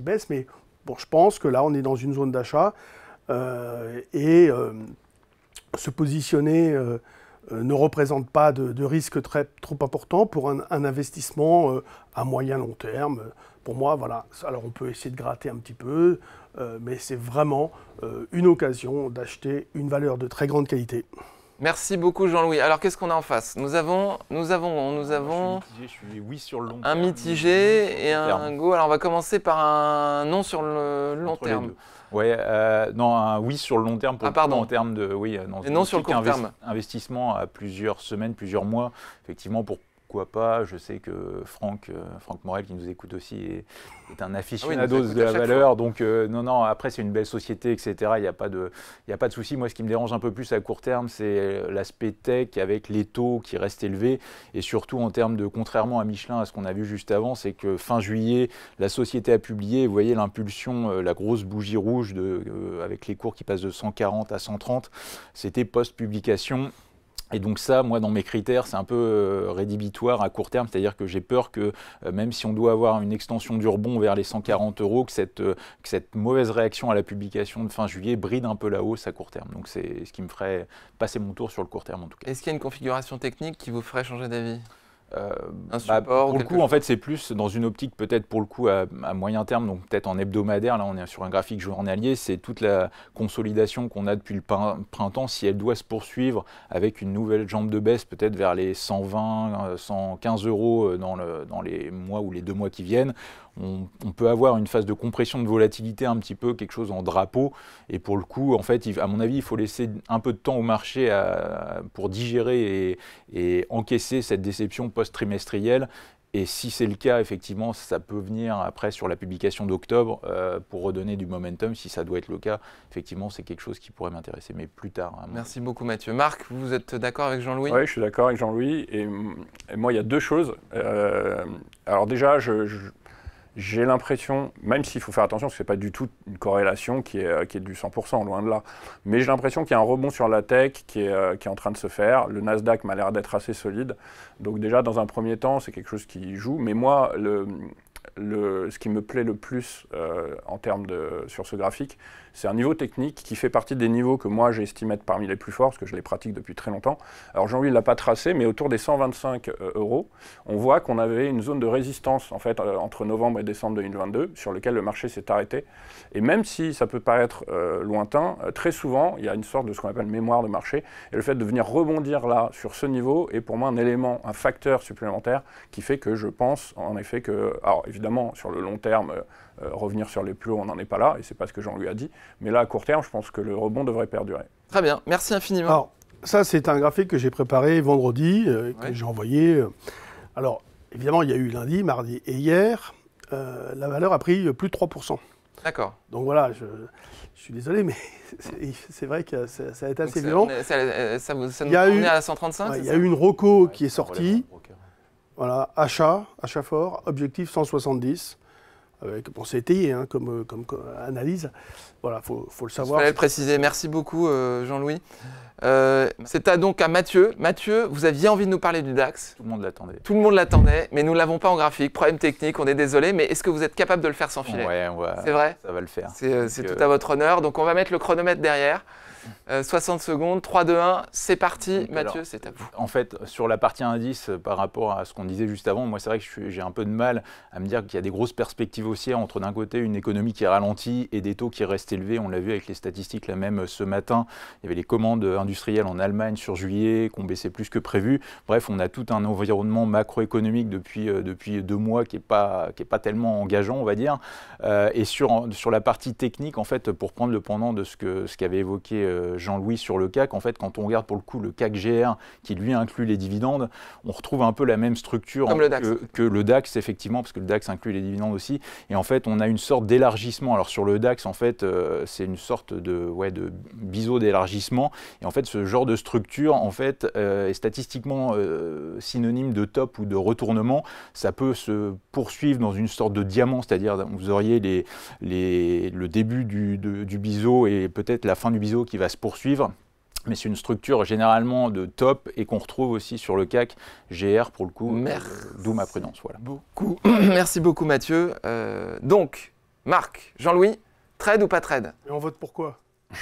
baisse, mais bon, je pense que là, on est dans une zone d'achat euh, et euh, se positionner euh, ne représente pas de, risque trop important pour un, un investissement à moyen long terme. Pour moi, voilà. Alors on peut essayer de gratter un petit peu, mais c'est vraiment une occasion d'acheter une valeur de très grande qualité. Merci beaucoup Jean-Louis. Alors qu'est-ce qu'on a en face Nous avons, nous avons, nous avons oui sur un mitigé et un, go. Alors on va commencer par un non sur le long terme. Oui, euh, non, un oui sur le long terme pour ah, en termes de oui, euh, non, non sur le court terme. Investissement à plusieurs semaines, plusieurs mois, effectivement pour pourquoi pas. Je sais que Franck, euh, Franck Morel, qui nous écoute aussi, est, un aficionado ah de la valeur. Donc, euh, non, non, après, c'est une belle société, etc. Il n'y a pas de, il a pas de souci. Moi, ce qui me dérange un peu plus à court terme, c'est euh, l'aspect tech avec les taux qui restent élevés. Et surtout, en termes de, contrairement à Michelin, à ce qu'on a vu juste avant, c'est que fin juillet, la société a publié, vous voyez l'impulsion, la grosse bougie rouge de, avec les cours qui passent de 140 à 130. C'était post-publication. Et donc ça, moi, dans mes critères, c'est un peu euh, rédhibitoire à court terme, c'est-à-dire que j'ai peur que euh, même si on doit avoir une extension du vers les 140 euros, que cette, euh, que cette mauvaise réaction à la publication de fin juillet bride un peu la hausse à court terme. Donc c'est ce qui me ferait passer mon tour sur le court terme en tout cas. Est-ce qu'il y a une configuration technique qui vous ferait changer d'avis euh, bah, pour le coup, en fait, c'est plus dans une optique peut-être pour le coup à, moyen terme, donc peut-être en hebdomadaire. Là, on est sur un graphique journalier. C'est toute la consolidation qu'on a depuis le printemps. Si elle doit se poursuivre avec une nouvelle jambe de baisse, peut-être vers les 120, 115 euh, euros euh, dans, le, dans les mois ou les deux mois qui viennent, on, peut avoir une phase de compression de volatilité un petit peu, quelque chose en drapeau. Et pour le coup, en fait, à mon avis, il faut laisser un peu de temps au marché pour digérer et, encaisser cette déception post-trimestrielle. Et si c'est le cas, effectivement, ça peut venir après sur la publication d'octobre euh, pour redonner du momentum. Si ça doit être le cas, effectivement, c'est quelque chose qui pourrait m'intéresser, mais plus tard. Hein, Merci beaucoup, Mathieu. Marc, vous êtes d'accord avec Jean-Louis Oui, je suis d'accord avec Jean-Louis. Et, moi, il y a deux choses. Euh, alors déjà, je, j'ai l'impression, même s'il faut faire attention, que ce n'est pas du tout une corrélation qui est, euh, qui est du 100%, loin de là, mais j'ai l'impression qu'il y a un rebond sur la tech qui est, euh, qui est en train de se faire. Le Nasdaq m'a l'air d'être assez solide. Donc déjà, dans un premier temps, c'est quelque chose qui joue. Mais moi, le, ce qui me plaît le plus euh, en termes de, sur ce graphique, c'est un niveau technique qui fait partie des niveaux que moi j'ai estimé être parmi les plus forts, parce que je les pratique depuis très longtemps. Alors Jean-Louis ne l'a pas tracé, mais autour des 125 euh, euros, on voit qu'on avait une zone de résistance en fait, euh, entre novembre et décembre 2022, sur lequel le marché s'est arrêté. Et même si ça peut paraître lointain, très souvent, il y a une sorte de ce qu'on appelle mémoire de marché, et le fait de venir rebondir là, sur ce niveau, est pour moi un élément, un facteur supplémentaire qui fait que je pense en effet que... Alors, évidemment, sur le long terme, euh, euh, revenir sur les plus hauts, on n'en est pas là, et c'est pas ce que Jean lui a dit. Mais là, à court terme, je pense que le rebond devrait perdurer. Très bien, merci infiniment. Alors, ça, c'est un graphique que j'ai préparé vendredi, euh, que j'ai envoyé. Alors, évidemment, il y a eu lundi, mardi et hier. la valeur a pris plus de 3%. D'accord. Donc voilà, je, suis désolé, mais c'est vrai que ça, a été assez violent. Ça, il a eu, à 135 Il y a eu une ROCO qui est sortie. Voilà, achat, achat fort, objectif 170. Avec, c'est hein, euh, comme, analyse. Voilà, il faut, le savoir. Je voulais le préciser. Merci beaucoup, euh, Jean-Louis. Euh, C'était donc à Mathieu. Mathieu, vous aviez envie de nous parler du DAX. Tout le monde l'attendait. Tout le monde l'attendait, mais nous ne l'avons pas en graphique. Problème technique, on est désolé, mais est-ce que vous êtes capable de le faire sans filet C'est vrai Ça va le faire. C'est euh, tout à votre honneur. Donc, on va mettre le chronomètre derrière. 60 euh, secondes, 3, 2, 1, c'est parti. Mathieu, c'est à vous. En fait, sur la partie indice, euh, par rapport à ce qu'on disait juste avant, moi, c'est vrai que j'ai un peu de mal à me dire qu'il y a des grosses perspectives haussières entre d'un côté une économie qui ralentit et des taux qui restent élevés. On l'a vu avec les statistiques là même euh, ce matin. Il y avait les commandes industrielles en Allemagne sur juillet qui ont baissé plus que prévu. Bref, on a tout un environnement macroéconomique depuis, depuis deux mois qui n'est pas, qui est pas tellement engageant, on va dire. et sur, sur la partie technique, en fait, pour prendre le pendant de ce qu'avait ce qu'avait évoqué euh, Jean-Louis sur le CAC, en fait, quand on regarde pour le coup le CAC GR, qui lui inclut les dividendes, on retrouve un peu la même structure Que, le DAX, effectivement, parce que le DAX inclut les dividendes aussi. Et en fait, on a une sorte d'élargissement. Alors sur le DAX, en fait, euh, c'est une sorte de, ouais, de biseau d'élargissement. Et en fait, ce genre de structure, en fait, euh, est statistiquement synonyme de top ou de retournement. Ça peut se poursuivre dans une sorte de diamant, c'est-à-dire vous auriez les, le début du, du biseau et peut-être la fin du biseau qui va va se poursuivre. Mais c'est une structure généralement de top et qu'on retrouve aussi sur le CAC GR pour le coup. D'où ma prudence. Voilà. Beaucoup. Merci beaucoup Mathieu. Euh, donc, Marc, Jean-Louis, trade ou pas trade Et on vote pourquoi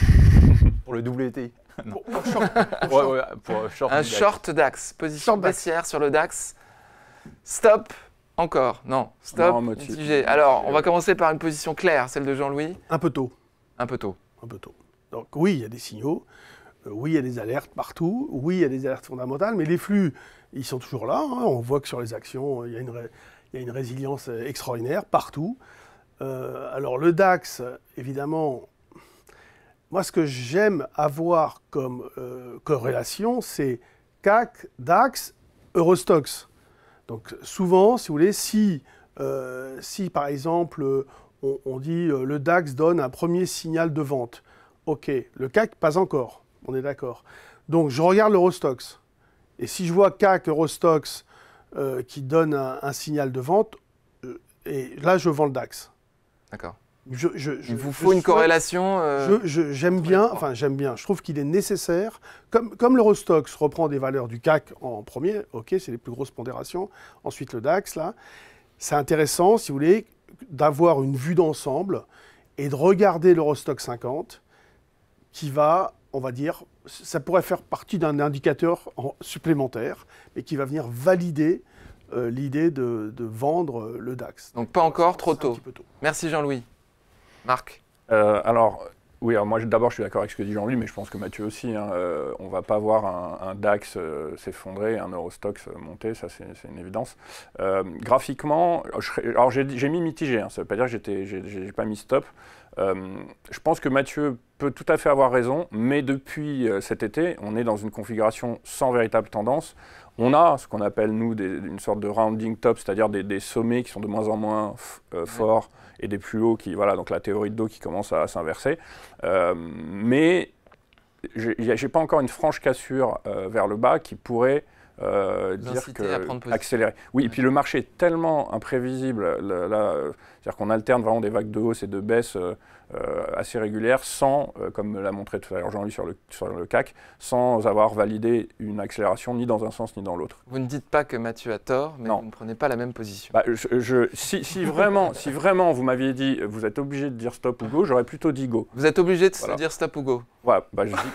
Pour le double Pour, short, Un short DAX. Position baissière sur le DAX. Stop. Encore. Non. Stop. Non, Alors, on va commencer par une position claire, celle de Jean-Louis. Un peu tôt. Un peu tôt. Un peu tôt. Donc oui, il y a des signaux, euh, oui, il y a des alertes partout, oui, il y a des alertes fondamentales, mais les flux, ils sont toujours là. Hein. On voit que sur les actions, il y a une, résilience euh, extraordinaire partout. Euh, alors le DAX, évidemment, moi ce que j'aime avoir comme corrélation, c'est CAC, DAX, Eurostox. Donc souvent, si vous voulez, si, par exemple on dit le DAX donne un premier signal de vente, OK. Le CAC, pas encore. On est d'accord. Donc, je regarde l'Eurostox. Et si je vois CAC, Eurostox euh, qui donne un, signal de vente, euh, et là, je vends le DAX. D'accord. il vous faut une corrélation euh, J'aime bien, enfin j'aime bien, je trouve qu'il est nécessaire, comme, comme l'Eurostox reprend des valeurs du CAC en premier, ok, c'est les plus grosses pondérations, ensuite le DAX, là, c'est intéressant, si vous voulez, d'avoir une vue d'ensemble et de regarder l'Eurostox 50 qui va, on va dire, ça pourrait faire partie d'un indicateur supplémentaire, mais qui va venir valider euh, l'idée de, vendre euh, le DAX. Donc pas encore, trop tôt. Merci Jean-Louis. Marc euh, Alors, oui, moi d'abord je suis d'accord avec ce que dit Jean-Louis, mais je pense que Mathieu aussi. Hein, on ne va pas voir un, DAX s'effondrer, un Eurostox monter, ça c'est une évidence. graphiquement, j'ai mis mitigé, hein, ça ne veut pas dire que j'ai pas mis stop. je pense que Mathieu peut tout à fait avoir raison, mais depuis euh, cet été, on est dans une configuration sans véritable tendance. On a ce qu'on appelle, nous, une sorte de rounding top, c'est-à-dire des, sommets qui sont de moins en moins euh, forts et des plus hauts qui, voilà, donc la théorie de dos qui commence à, s'inverser. Euh, mais j'ai pas encore une franche cassure euh, vers le bas qui pourrait dire que accélérer. Oui, et puis le marché est tellement imprévisible, c'est-à-dire qu'on alterne vraiment des vagues de hausse et de baisse euh, assez régulière sans, euh, comme l'a montré tout à l'heure Jean-Louis sur le, sur le CAC, sans avoir validé une accélération ni dans un sens ni dans l'autre. Vous ne dites pas que Mathieu a tort, mais vous ne prenez pas la même position. Bah, je, si, vraiment, si vraiment vous m'aviez dit vous êtes obligé de dire stop ou go, j'aurais plutôt dit go. Vous êtes obligé de dire stop ou go bah,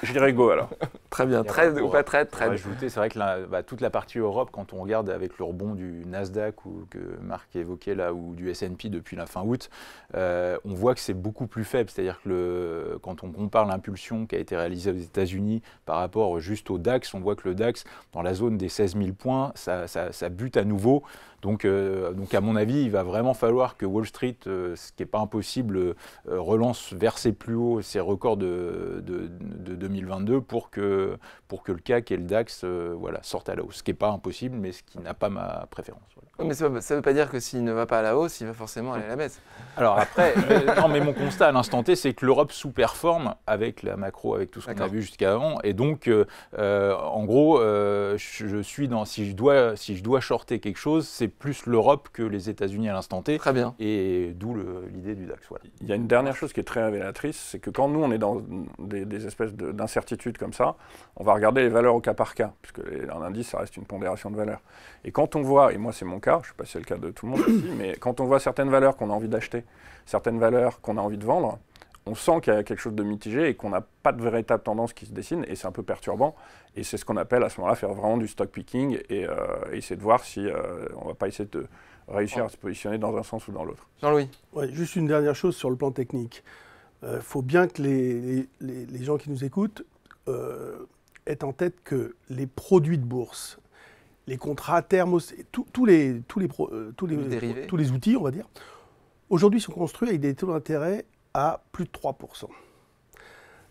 je, dirais go alors. très bien, Très, ou pas trade, très. c'est vrai que bah, toute la partie Europe, quand on regarde avec le rebond du Nasdaq ou que Marc évoquait là, ou du S&P depuis la fin août, euh, on voit que c'est beaucoup plus faible, c'est-à-dire que le, quand on compare l'impulsion qui a été réalisée aux États-Unis par rapport juste au DAX, on voit que le DAX, dans la zone des 16 000 points, ça, ça bute à nouveau. Donc, euh, donc à mon avis, il va vraiment falloir que Wall Street, euh, ce qui n'est pas impossible, euh, relance vers ses plus hauts, ses records de, de, 2022 pour que, pour que le CAC et le DAX voilà, sortent à la hausse. Ce qui n'est pas impossible, mais ce qui n'a pas ma préférence. mais ça ne veut pas dire que s'il ne va pas à la hausse, il va forcément aller à la baisse. Alors après, non, mais mon constat à l'instant T, c'est que l'Europe sous-performe avec la macro, avec tout ce qu'on a vu jusqu'à avant. Et donc, en gros, je, suis dans, si je dois, si je dois shorter quelque chose, c'est plus l'Europe que les États-Unis à l'instant T. Très bien. Et d'où l'idée du DAX. Il y a une dernière chose qui est très révélatrice, c'est que quand nous, on est dans des, espèces d'incertitudes comme ça, on va regarder les valeurs au cas par cas, puisque un indice, ça reste une pondération de valeurs. Et quand on voit, et moi c'est mon cas, je ne sais pas si c'est le cas de tout le monde aussi, mais quand on voit certaines valeurs qu'on a envie d'acheter, certaines valeurs qu'on a envie de vendre, on sent qu'il y a quelque chose de mitigé et qu'on n'a pas de véritable tendance qui se dessine, et c'est un peu perturbant. Et c'est ce qu'on appelle à ce moment-là faire vraiment du stock picking et euh, essayer de voir si euh, on ne va pas essayer de réussir à se positionner dans un sens ou dans l'autre. Jean-Louis Juste une dernière chose sur le plan technique. Il euh, faut bien que les, gens qui nous écoutent aient en tête que les produits de bourse, les contrats à terme, les, tous, les, tous, les, tous les outils, on va dire, aujourd'hui sont construits avec des taux d'intérêt à plus de 3%.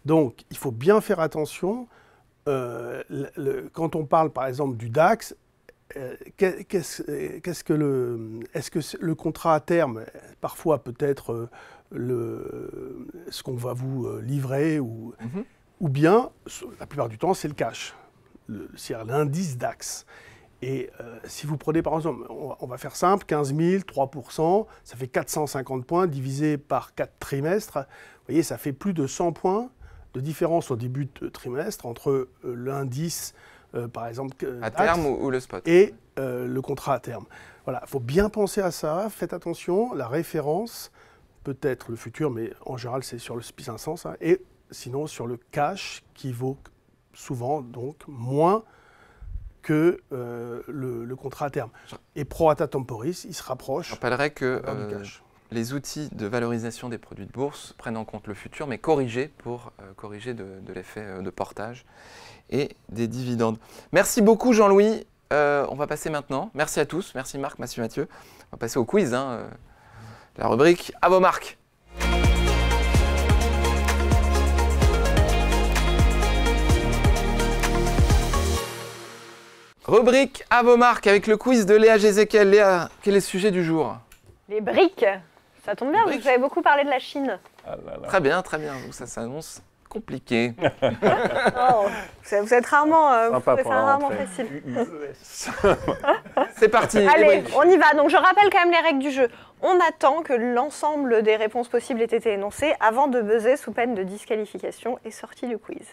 Donc il faut bien faire attention. Euh, quand on parle par exemple du DAX, euh, qu'est-ce que le, est-ce que le contrat à terme, parfois peut-être euh, le, ce qu'on va vous livrer, ou, mm-hmm. ou bien la plupart du temps c'est le cash, c'est-à-dire l'indice DAX. Et euh, si vous prenez par exemple, on, va faire simple, 15 000, 3%, ça fait 450 points divisé par 4 trimestres. Vous voyez, ça fait plus de 100 points de différence au début de trimestre entre euh, l'indice, euh, par exemple, à terme ou, le spot, et le contrat à terme. Voilà, il faut bien penser à ça. Faites attention, la référence peut être le futur, mais en général c'est sur le SPI 500, hein, et sinon sur le cash qui vaut souvent donc moins que euh, le, contrat à terme. Et prorata temporis, il se rapproche. Je rappellerai que euh, les outils de valorisation des produits de bourse prennent en compte le futur, mais corrigés pour euh, corriger de, l'effet de portage et des dividendes. Merci beaucoup Jean-Louis. on va passer maintenant. Merci à tous. Merci Marc, merci Mathieu. On va passer au quiz. Hein, la rubrique À vos marques. Rubrique à vos marques avec le quiz de Léa Gézéquel. Léa, quel est le sujet du jour Les briques. Ça tombe bien, vous avez beaucoup parlé de la Chine. Ah très bien, très bien. ça s'annonce compliqué. Oh. vous êtes rarement, euh, facile. E, C'est parti. Allez, on y va. Donc je rappelle quand même les règles du jeu. On attend que l'ensemble des réponses possibles aient été énoncées avant de buzzer sous peine de disqualification et sortie du quiz.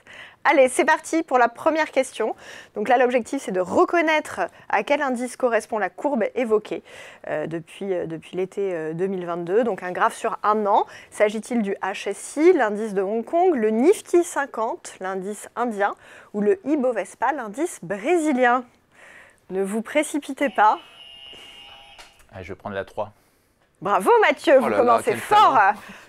Allez, c'est parti pour la première question. Donc là, l'objectif, c'est de reconnaître à quel indice correspond la courbe évoquée euh, depuis, euh, depuis l'été 2022. Euh, Donc un graphe sur un an. S'agit-il du HSI, l'indice de Hong Kong, le Nifty 50, l'indice indien, ou le Ibovespa, l'indice brésilien Ne vous précipitez pas. je vais prendre la 3. Bravo Mathieu, oh euh,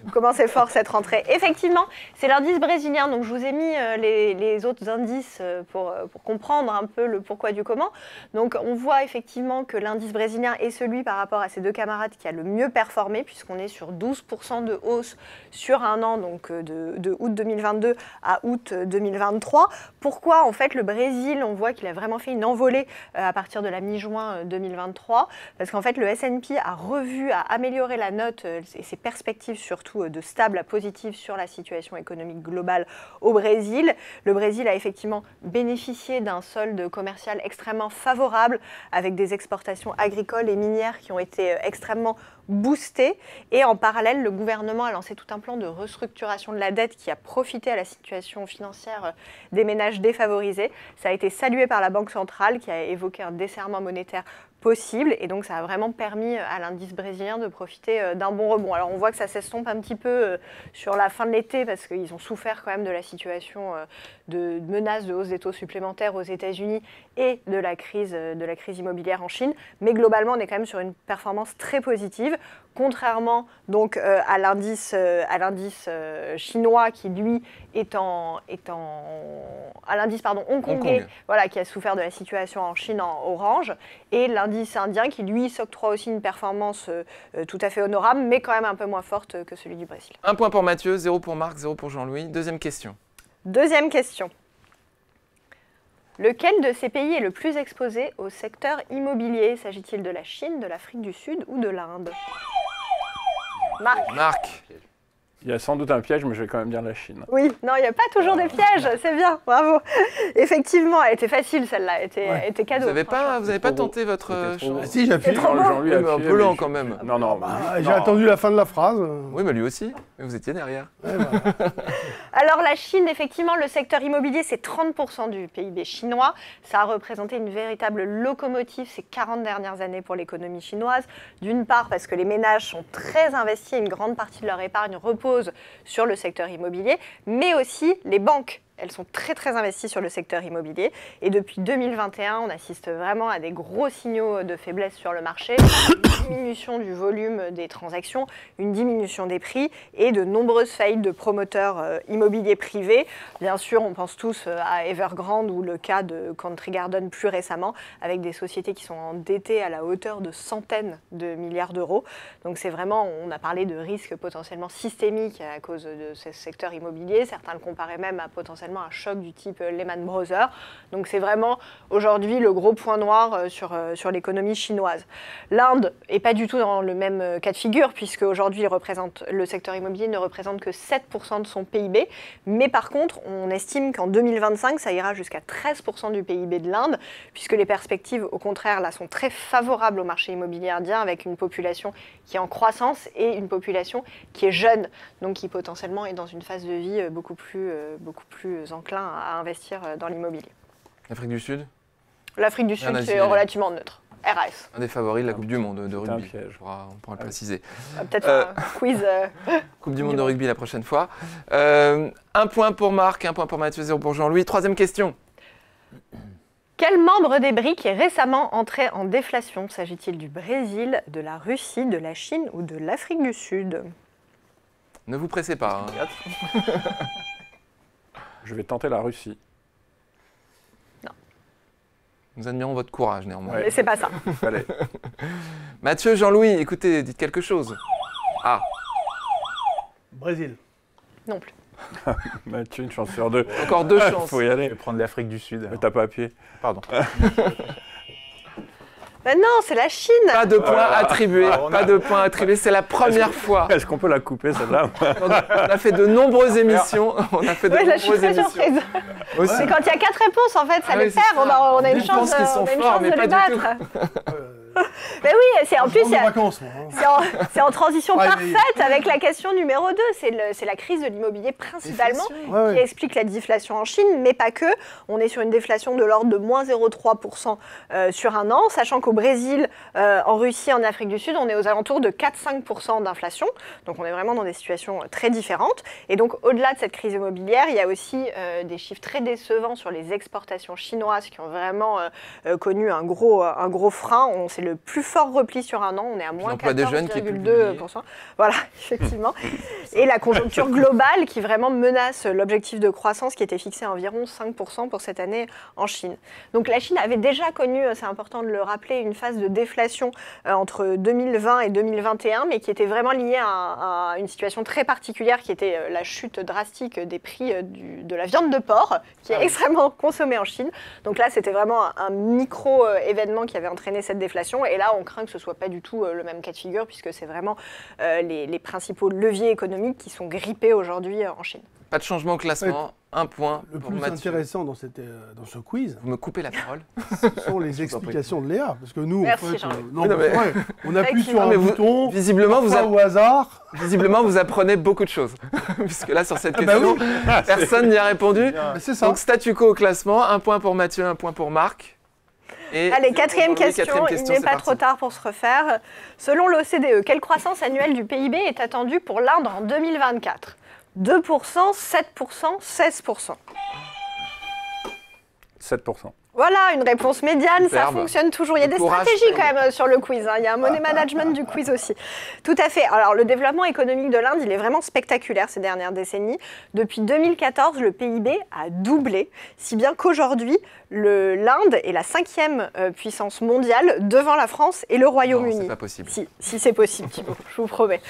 vous commencez fort, cette rentrée. Effectivement, c'est l'indice brésilien, donc je vous ai mis euh, les, autres indices euh, pour, comprendre un peu le pourquoi du comment. Donc on voit effectivement que l'indice brésilien est celui par rapport à ses deux camarades qui a le mieux performé, puisqu'on est sur 12% de hausse sur un an, donc de, août 2022 à août 2023. Pourquoi en fait le Brésil, on voit qu'il a vraiment fait une envolée à partir de la mi-juin 2023, parce qu'en fait le S&P a revu à améliorer la note euh, et ses perspectives surtout euh, de stable à positive sur la situation économique globale au Brésil. Le Brésil a effectivement bénéficié d'un solde commercial extrêmement favorable avec des exportations agricoles et minières qui ont été euh, extrêmement boostées. Et en parallèle, le gouvernement a lancé tout un plan de restructuration de la dette qui a profité à la situation financière des ménages défavorisés. Ça a été salué par la Banque centrale qui a évoqué un desserrement monétaire possible. Et donc, ça a vraiment permis euh, à l'indice brésilien de profiter euh, d'un bon rebond. Alors, on voit que ça s'estompe un petit peu euh, sur la fin de l'été parce qu'ils ont souffert quand même de la situation de menace de hausse des taux supplémentaires aux États-Unis et de la crise de la crise immobilière en Chine. Mais globalement, on est quand même sur une performance très positive contrairement donc euh, à l'indice euh, à l'indice euh, chinois qui lui est en, à l'indice pardon Hong voilà qui a souffert de la situation en Chine en orange et l'indice indien qui lui s'octroie aussi une performance tout à fait honorable mais quand même un peu moins forte que celui du Brésil. Un point pour Mathieu, zéro pour Marc, zéro pour Jean-Louis. Deuxième question. Deuxième question. Lequel de ces pays est le plus exposé au secteur immobilier S'agit-il de la Chine, de l'Afrique du Sud ou de l'Inde Knock. Knock. Il y a sans doute un piège, mais je vais quand même dire la Chine. Oui, non, il n'y a pas toujours euh. des pièges, c'est bien, bravo. Effectivement, elle était facile celle-là, elle était, cadeau. Vous n'avez pas, vous avez pas tenté votre euh, ah, Si, j'ai appuyé. Jean-Louis un peu lent quand même. Non, non. Ah, bah, j'ai attendu la fin de la phrase. Oui, mais lui aussi. Mais Vous étiez derrière. Bah. Alors la Chine, effectivement, le secteur immobilier, c'est 30% du PIB chinois. Ça a représenté une véritable locomotive ces 40 dernières années pour l'économie chinoise. D'une part, parce que les ménages sont très investis, une grande partie de leur épargne repose sur le secteur immobilier, mais aussi les banques elles sont très très investies sur le secteur immobilier. Et depuis 2021, on assiste vraiment à des gros signaux de faiblesse sur le marché, une diminution du volume des transactions, une diminution des prix et de nombreuses faillites de promoteurs euh, immobiliers privés. Bien sûr, on pense tous euh, à Evergrande ou le cas de Country Garden plus récemment, avec des sociétés qui sont endettées à la hauteur de centaines de milliards d'euros. Donc c'est vraiment, on a parlé de risques potentiellement systémiques à cause de ce secteur immobilier. Certains le comparaient même à potentiellement un choc du type euh, Lehman Brothers. Donc c'est vraiment aujourd'hui le gros point noir euh, sur, euh, sur l'économie chinoise. L'Inde n'est pas du tout dans le même cas de figure, puisque aujourd'hui le secteur immobilier ne représente que 7% de son PIB. Mais par contre, on estime qu'en 2025, ça ira jusqu'à 13% du PIB de l'Inde, puisque les perspectives, au contraire, là, sont très favorables au marché immobilier indien, avec une population qui est en croissance et une population qui est jeune, donc qui potentiellement est dans une phase de vie beaucoup plus, beaucoup plus enclins à investir euh, dans l'immobilier. L'Afrique du Sud L'Afrique du Sud, c'est relativement neutre. RAS. Un des favoris de la Coupe du Monde de rugby. Je crois ah On pourra le préciser. Peut-être euh, un quiz. Euh, coupe du Monde de rugby la prochaine fois. un point pour Marc, un point pour Mathieu, zéro pour Jean-Louis. Troisième question. Quel membre des BRIC est récemment entré en déflation S'agit-il du Brésil, de la Russie, de la Chine ou de l'Afrique du Sud Ne vous pressez pas. Hein. Je vais tenter la Russie. Non. Nous admirons votre courage néanmoins. Mais c'est pas ça. Mathieu, Jean-Louis, écoutez, dites quelque chose. Ah. Brésil. Non plus. Mathieu, une chance sur deux. Encore deux chances. Il Faut y aller. prendre l'Afrique du Sud. Le Mais t'as pas pied. Pardon. Bah non, c'est la Chine. Pas de points attribués. Ah, pas de points attribués. C'est la première fois. Est-ce qu'on peut la couper celle-là On a fait de nombreuses émissions. On a fait de nombreuses je suis très émissions. Surprise. quand il y a quatre réponses, en fait, ça ah les perd. On a, une chance. Euh, de pense qu'ils Mais oui, c'est en plus. Hein. C'est en, transition parfaite avec la question numéro 2. C'est la crise de l'immobilier principalement qui explique la déflation en Chine, mais pas que. On est sur une déflation de l'ordre de moins 0,3% euh, sur un an, sachant qu'au Brésil, euh, en Russie, en Afrique du Sud, on est aux alentours de 4-5% d'inflation. Donc on est vraiment dans des situations euh, très différentes. Et donc au-delà de cette crise immobilière, il y a aussi des chiffres très décevants sur les exportations chinoises qui ont vraiment connu un gros, un gros frein. On, c'est le plus fort repli sur un an. On est à moins 14,2%. Voilà, effectivement. Et la conjoncture globale qui vraiment menace l'objectif de croissance qui était fixé à environ 5% pour cette année en Chine. Donc la Chine avait déjà connu, euh, c'est important de le rappeler, une phase de déflation euh, entre 2020 et 2021, mais qui était vraiment liée à, une situation très particulière qui était euh, la chute drastique des prix de la viande de porc, qui est ah extrêmement consommée en Chine. Donc là, c'était vraiment un micro-événement qui avait entraîné cette déflation. Et là, on craint que ce soit pas du tout euh, le même cas de figure, puisque c'est vraiment euh, les, principaux leviers économiques qui sont grippés aujourd'hui euh, en Chine. Pas de changement au classement. un point. Le pour plus Mathieu. intéressant dans, dans, ce quiz. Vous me coupez la parole. Ce sont les explications de Léa. Parce que nous, on, non, mais on appuie sur un bouton. visiblement, vous au hasard. Visiblement, vous apprenez beaucoup de choses. Puisque là, sur cette ah bah question, personne n'y a répondu. Ah, Donc, statu quo au classement. Un point pour Mathieu, un point pour Marc. Allez, quatrième question, il n'est pas trop tard pour se refaire. Selon l'OCDE, quelle croissance annuelle du PIB est attendue pour l'Inde en 2024 2%, 7%, 16% 7%. Voilà, une réponse médiane, ça fonctionne toujours. Il y a des stratégies quand même euh, sur le quiz. Hein. Il y a un money ah, management ah, du ah, quiz aussi. Tout à fait. Alors, le développement économique de l'Inde, il est vraiment spectaculaire ces dernières décennies. Depuis 2014, le PIB a doublé, si bien qu'aujourd'hui, l'Inde est la cinquième euh, puissance mondiale devant la France et le Royaume-Uni. C'est possible. Si, c'est possible, je vous promets.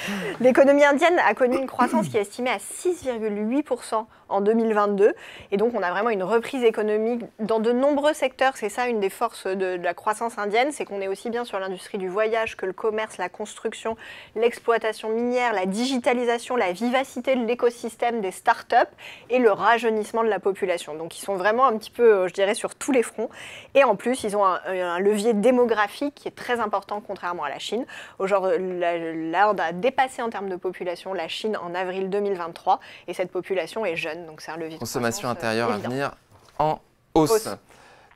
L'économie indienne a connu une croissance qui est estimée à 6,8% en 2022. Et donc, on a vraiment une reprise économique dans de nombreux secteur, c'est ça une des forces de, la croissance indienne, c'est qu'on est aussi bien sur l'industrie du voyage que le commerce, la construction, l'exploitation minière, la digitalisation, la vivacité de l'écosystème des start-up et le rajeunissement de la population. Donc ils sont vraiment un petit peu, euh, je dirais, sur tous les fronts. Et en plus, ils ont un, euh, levier démographique qui est très important contrairement à la Chine. Aujourd'hui, l'Inde a dépassé en termes de population la Chine en avril 2023 et cette population est jeune, donc c'est un levier. Consommation euh, intérieure à venir en hausse.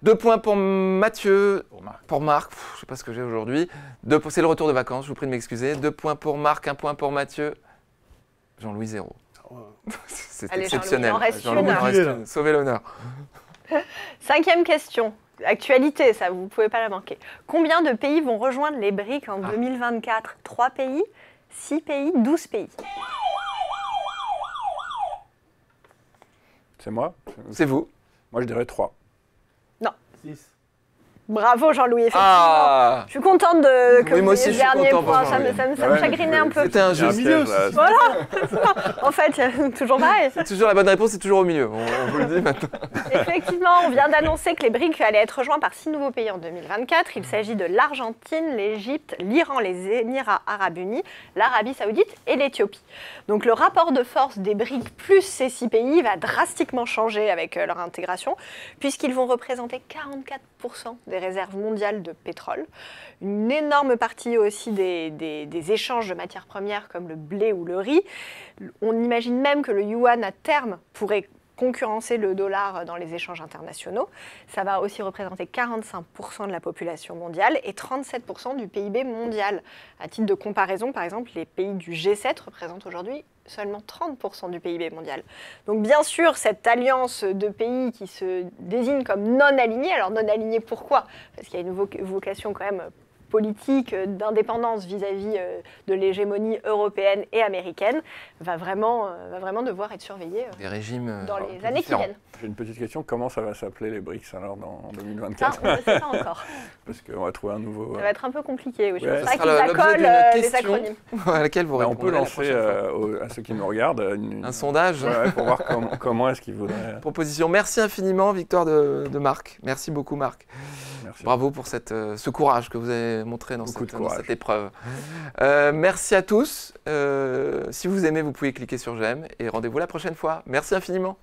Deux points pour Mathieu. Pour Marc. je ne je sais pas ce que j'ai aujourd'hui. C'est le retour de vacances, je vous prie de m'excuser. Deux points pour Marc, un point pour Mathieu. Jean-Louis zéro. Oh. C'est exceptionnel. jean Sauvez l'honneur. Cinquième question. Actualité, ça, vous ne pouvez pas la manquer. Combien de pays vont rejoindre les BRICS en 2024 ah. Trois pays, six pays, douze pays C'est moi C'est vous Moi, je dirais trois. 6. Bravo Jean-Louis, effectivement. Ah. Je suis contente de que oui, ayez le dernier point, ça, me, ça chagrinait un peu. C'était un jeu au milieu. Voilà. en fait, toujours pareil. Toujours la bonne réponse, c'est toujours au milieu. On, vous le dit maintenant. effectivement, on vient d'annoncer que les BRICS allaient être rejoints par six nouveaux pays en 2024. Il s'agit de l'Argentine, l'Égypte, l'Iran, les Émirats arabes unis, l'Arabie saoudite et l'Éthiopie. Donc le rapport de force des BRICS plus ces six pays va drastiquement changer avec euh, leur intégration, puisqu'ils vont représenter 44 des réserves mondiales de pétrole, une énorme partie aussi des, échanges de matières premières comme le blé ou le riz. On imagine même que le yuan à terme pourrait concurrencer le dollar dans les échanges internationaux. Ça va aussi représenter 45% de la population mondiale et 37% du PIB mondial. À titre de comparaison, par exemple, les pays du G7 représentent aujourd'hui seulement 30% du PIB mondial. Donc bien sûr, cette alliance de pays qui se désigne comme non alignés, alors non alignés pourquoi Parce qu'il y a une vocation quand même politique euh, d'indépendance vis-à-vis euh, de l'hégémonie européenne et américaine va vraiment, euh, va vraiment devoir être surveillée des régimes dans les années qui viennent. J'ai une petite question, comment ça va s'appeler les BRICS alors dans, en 2024 ah, On ne sait pas encore. Parce qu'on va trouver un nouveau... Ça va être un peu compliqué, oui. ça À laquelle vous bah, on peut lancer à ceux qui nous regardent un sondage pour voir comment est-ce qu'ils voudraient... Proposition. Merci infiniment, Victoire de, de Marc. Merci beaucoup, Marc. Bravo pour euh, ce courage que vous avez montré dans, cette, épreuve. Euh, merci à tous. Euh, si vous aimez, vous pouvez cliquer sur j'aime et rendez-vous la prochaine fois. Merci infiniment.